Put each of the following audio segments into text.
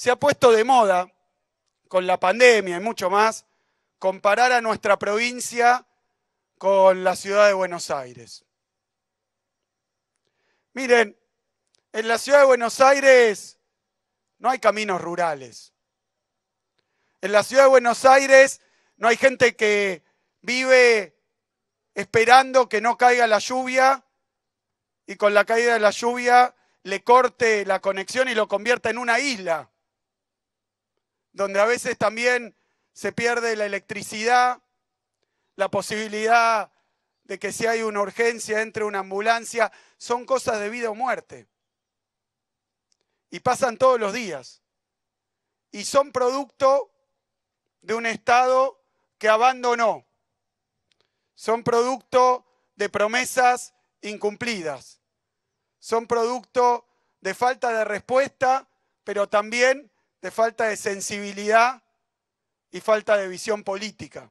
se ha puesto de moda, con la pandemia y mucho más, comparar a nuestra provincia con la ciudad de Buenos Aires. Miren, en la ciudad de Buenos Aires no hay caminos rurales. En la ciudad de Buenos Aires no hay gente que vive esperando que no caiga la lluvia y con la caída de la lluvia le corte la conexión y lo convierta en una isla donde a veces también se pierde la electricidad, la posibilidad de que si hay una urgencia entre una ambulancia, son cosas de vida o muerte. Y pasan todos los días. Y son producto de un Estado que abandonó. Son producto de promesas incumplidas. Son producto de falta de respuesta, pero también de falta de sensibilidad y falta de visión política.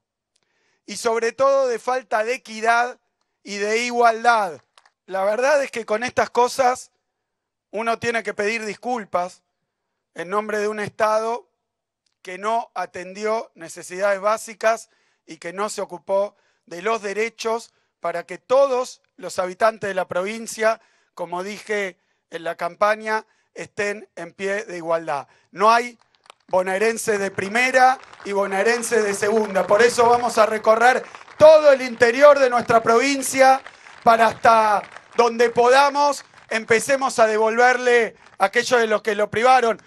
Y sobre todo de falta de equidad y de igualdad. La verdad es que con estas cosas uno tiene que pedir disculpas en nombre de un Estado que no atendió necesidades básicas y que no se ocupó de los derechos para que todos los habitantes de la provincia, como dije en la campaña, estén en pie de igualdad. No hay bonaerense de primera y bonaerense de segunda. Por eso vamos a recorrer todo el interior de nuestra provincia para hasta donde podamos empecemos a devolverle aquello de los que lo privaron.